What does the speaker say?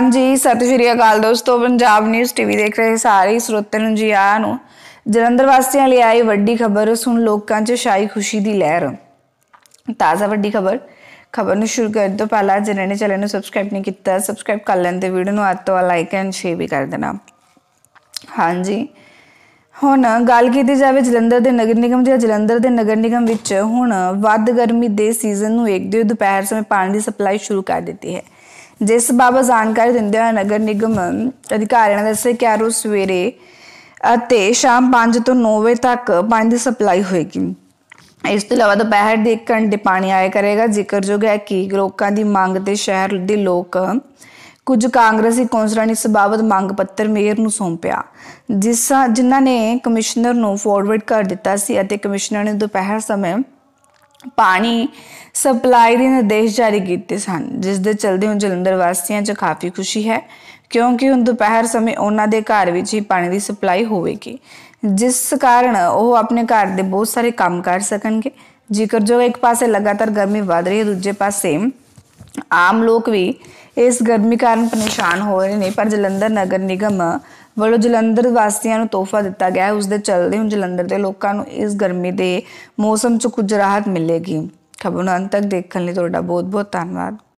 ਹਾਂਜੀ ਸਤਿ ਸ਼੍ਰੀ ਅਕਾਲ ਦੋਸਤੋ ਪੰਜਾਬ ਨਿਊਜ਼ ਟੀਵੀ ਦੇਖ ਰਹੇ ਸਾਰੇ ਸਰੋਤਿਆਂ ਨੂੰ ਜੀ ਆਇਆਂ ਨੂੰ ਜਲੰਧਰ ਵਾਸੀਆਂ ਲਈ ਆਈ ਵੱਡੀ ਖਬਰ ਸੁਣ ਲੋਕਾਂ 'ਚ ਸ਼ਾਈ ਖੁਸ਼ੀ ਦੀ ਲਹਿਰ ਤਾਜ਼ਾ ਵੱਡੀ ਖਬਰ ਖਬਰ ਨੂੰ ਸ਼ੁਰੂ ਕਰਨ ਤੋਂ ਪਹਿਲਾਂ ਜਿਨ੍ਹਾਂ ਨੇ ਚੈਨਲ ਨੂੰ ਸਬਸਕ੍ਰਾਈਬ ਨਹੀਂ ਕੀਤਾ ਸਬਸਕ੍ਰਾਈਬ ਕਰ ਲੈਣ ਤੇ ਵੀਡੀਓ ਨੂੰ ਅੱਜ ਤੋਂ ਲਾਈਕ ਐਂਡ ਸ਼ੇਅਰ ਵੀ ਕਰ ਦੇਣਾ ਹਾਂਜੀ ਹੁਣ ਗੱਲ ਕੀਤੀ ਜਾਵੇ ਜਲੰਧਰ ਦੇ ਨਗਰ ਨਿਗਮ ਦੀ ਜਲੰਧਰ ਦੇ ਨਗਰ ਨਿਗਮ ਵਿੱਚ ਹੁਣ ਵੱਧ ਗਰਮੀ ਦੇ ਸੀਜ਼ਨ ਨੂੰ ਇੱਕ ਦਿਨ ਦੁਪਹਿਰ ਸਮੇਂ ਪਾਣੀ ਦੀ ਸਪਲਾਈ ਸ਼ੁਰੂ ਕਰ ਦਿੱਤੀ ਹੈ ਜਿਸ ਬਾਬਤ ਜਾਣਕਾਰੀ ਦਿੰਦੇ ਹੋਏ ਨਗਰ ਨਿਗਮ ਅਧਿਕਾਰੀਆਂ ਨੇ ਦੱਸਿਆ ਕਿ ਆਰੋ ਸਵੇਰੇ ਅਤੇ ਸ਼ਾਮ 5 ਤੋਂ 9 ਵਜੇ ਤੱਕ ਪਾਣੀ ਦੀ ਸਪਲਾਈ ਹੋਏਗੀ ਇਸ ਤੋਂ ਇਲਾਵਾ ਦੁਪਹਿਰ ਦੇ 1 ਘੰਟੇ ਪਾਣੀ ਆਇਆ ਕਰੇਗਾ ਜ਼ਿਕਰਯੋਗ ਹੈ ਕਿ ਲੋਕਾਂ ਦੀ ਮੰਗ ਤੇ ਸ਼ਹਿਰ ਦੇ ਲੋਕ ਕੁਝ ਕਾਂਗਰਸੀ ਕੌਂਸਲਰਾਂ ਨੇ ਇਸ ਬਾਬਤ ਮੰਗ ਪੱਤਰ ਮੇਅਰ ਨੂੰ ਸੌਂਪਿਆ ਜਿਸ ਜਿਨ੍ਹਾਂ ਨੇ ਕਮਿਸ਼ਨਰ ਨੂੰ ਫਾਰਵਰਡ ਕਰ ਦਿੱਤਾ ਸੀ ਅਤੇ ਕਮਿਸ਼ਨਰ ਨੇ ਦੁਪਹਿਰ ਸਮੇਂ ਪਾਣੀ ਸਪਲਾਈ ਦੇ ਨਿਰਦੇਸ਼ ਜਾਰੀ ਕੀਤੇ ਸਨ ਜਿਸ ਦੇ ਚਲਦੇ ਹੁਣ ਜਲੰਧਰ ਵਾਸੀਆਂ 'ਚ ਕਾਫੀ ਖੁਸ਼ੀ ਹੈ ਕਿਉਂਕਿ ਹੁਣ ਦੁਪਹਿਰ ਸਮੇਂ ਉਹਨਾਂ ਦੇ ਘਰ ਵਿੱਚ ਹੀ ਪਾਣੀ ਦੀ ਸਪਲਾਈ ਹੋਵੇਗੀ ਜਿਸ ਕਾਰਨ ਉਹ ਆਪਣੇ ਘਰ ਦੇ ਬਹੁਤ ਸਾਰੇ ਕੰਮ ਕਰ ਸਕਣਗੇ ਜੇਕਰ ਜੋ ਇੱਕ ਪਾਸੇ ਲਗਾਤਾਰ ਗਰਮੀ ਵਧ ਰਹੀ ਹੈ ਦੂਜੇ ਪਾਸੇ ਆਮ ਲੋਕ ਵੀ ਇਸ ਗਰਮੀ ਕਾਰਨ ਪਰੇਸ਼ਾਨ ਹੋ ਰਹੇ ਨੇ ਪਰ ਜਲੰਧਰ ਨਗਰ ਨਿਗਮ ਵੱਲੋਂ ਜਲੰਧਰ ਵਾਸੀਆਂ ਨੂੰ ਤੋਹਫਾ ਦਿੱਤਾ ਗਿਆ ਹੈ ਉਸ ਦੇ ਚੱਲਦੇ ਹੁਣ ਜਲੰਧਰ ਦੇ ਲੋਕਾਂ ਨੂੰ ਇਸ ਗਰਮੀ ਦੇ ਮੌਸਮ 'ਚ ਕੁਝ ਰਾਹਤ ਮਿਲੇਗੀ ਖਬਰਾਂ ਅੰਤ ਤੱਕ ਦੇਖਣ ਲਈ ਤੁਹਾਡਾ ਬਹੁਤ ਬਹੁਤ ਧੰਨਵਾਦ